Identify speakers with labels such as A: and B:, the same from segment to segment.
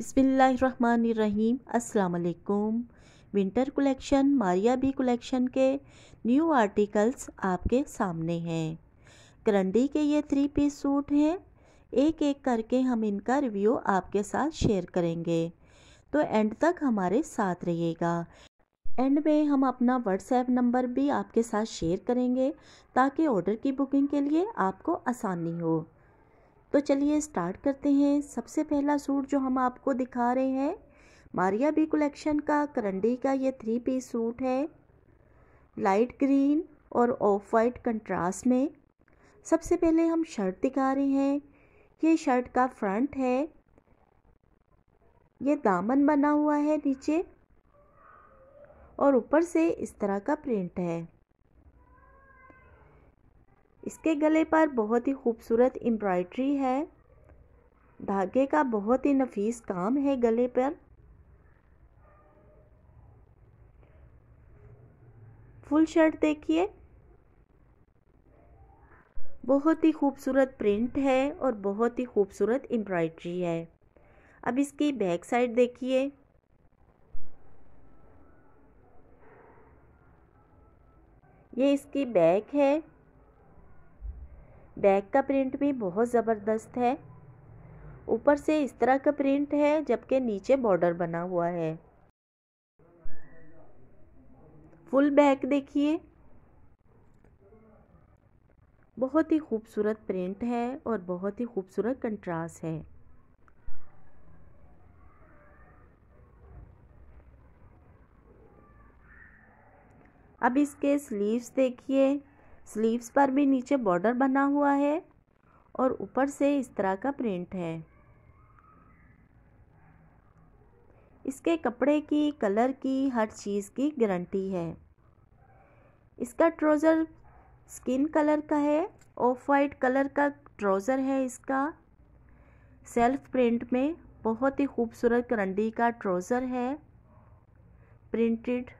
A: बिसमीम असलकुम winter collection Maria B collection के न्यू आर्टिकल्स आपके सामने हैं करंडी के ये थ्री पीस सूट हैं एक एक करके हम इनका रिव्यू आपके साथ शेयर करेंगे तो एंड तक हमारे साथ रहिएगा एंड में हम अपना व्हाट्सएप नंबर भी आपके साथ शेयर करेंगे ताकि ऑर्डर की बुकिंग के लिए आपको आसानी हो तो चलिए स्टार्ट करते हैं सबसे पहला सूट जो हम आपको दिखा रहे हैं मारिया बी कलेक्शन का करंडी का ये थ्री पीस सूट है लाइट ग्रीन और ऑफ वाइट कंट्रास्ट में सबसे पहले हम शर्ट दिखा रहे हैं ये शर्ट का फ्रंट है ये दामन बना हुआ है नीचे और ऊपर से इस तरह का प्रिंट है इसके गले पर बहुत ही खूबसूरत एम्ब्रॉयड्री है धागे का बहुत ही नफीस काम है गले पर फुल शर्ट देखिए बहुत ही खूबसूरत प्रिंट है और बहुत ही खूबसूरत एम्ब्रॉयड्री है अब इसकी बैक साइड देखिए ये इसकी बैक है बैक का प्रिंट भी बहुत ज़बरदस्त है ऊपर से इस तरह का प्रिंट है जबकि नीचे बॉर्डर बना हुआ है फुल बैक देखिए बहुत ही खूबसूरत प्रिंट है और बहुत ही खूबसूरत कंट्रास्ट है अब इसके स्लीव्स देखिए स्लीव्स पर भी नीचे बॉर्डर बना हुआ है और ऊपर से इस तरह का प्रिंट है इसके कपड़े की कलर की हर चीज़ की गारंटी है इसका ट्रोज़र स्किन कलर का है ऑफ वाइट कलर का ट्रोज़र है इसका सेल्फ प्रिंट में बहुत ही खूबसूरत करंडी का ट्रोज़र है प्रिंटेड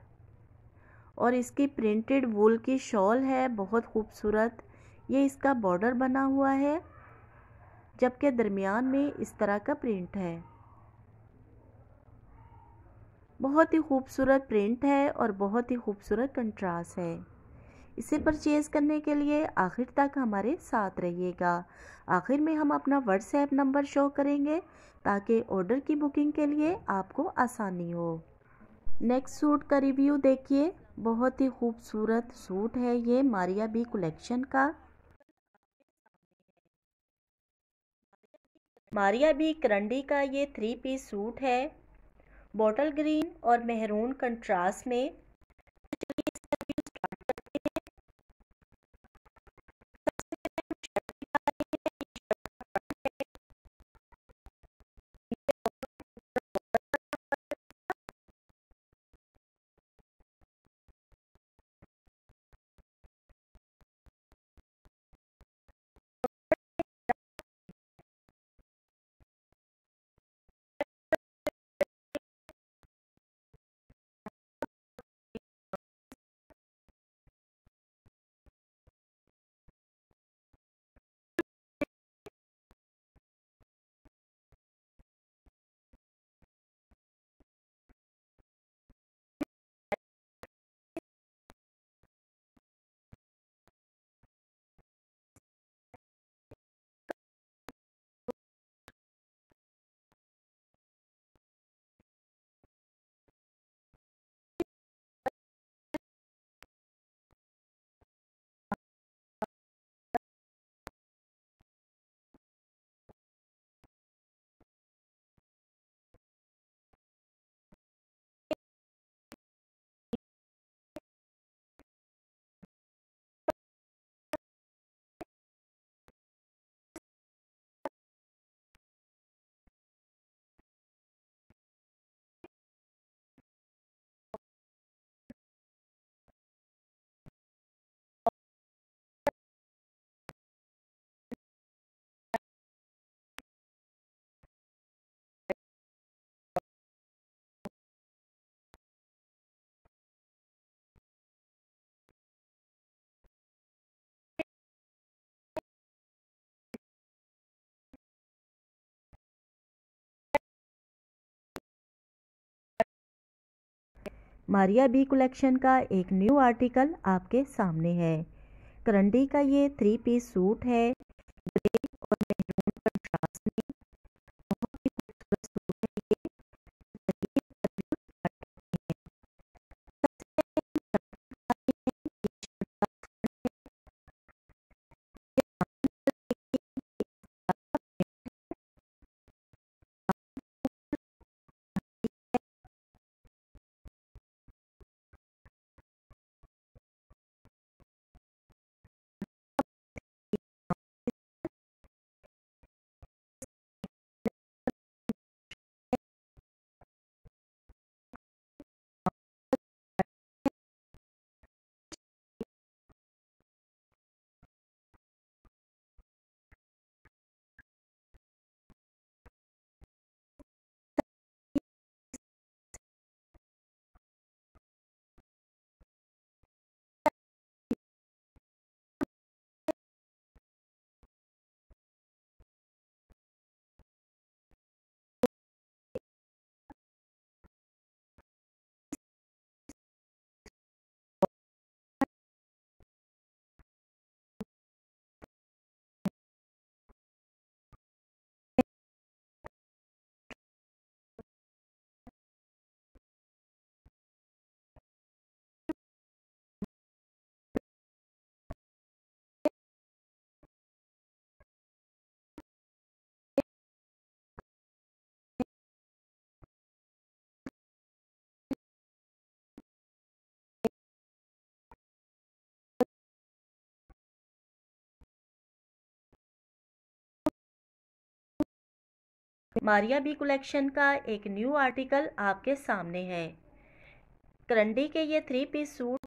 A: और इसकी प्रिंटेड वूल की शॉल है बहुत खूबसूरत ये इसका बॉर्डर बना हुआ है जबकि दरमियान में इस तरह का प्रिंट है बहुत ही खूबसूरत प्रिंट है और बहुत ही खूबसूरत कंट्रास्ट है इसे परचेज़ करने के लिए आखिर तक हमारे साथ रहिएगा आखिर में हम अपना व्हाट्सएप नंबर शो करेंगे ताकि ऑर्डर की बुकिंग के लिए आपको आसानी हो नेक्स्ट सूट का रिव्यू देखिए बहुत ही खूबसूरत सूट है ये मारिया बी कलेक्शन का मारिया बी करंडी का ये थ्री पीस सूट है बॉटल ग्रीन और मेहरून कंट्रास्ट में मारिया बी कलेक्शन का एक न्यू आर्टिकल आपके सामने है करंडी का ये थ्री पीस सूट है मारिया बी कलेक्शन का एक न्यू आर्टिकल आपके सामने है करंडी के ये थ्री पीस सूट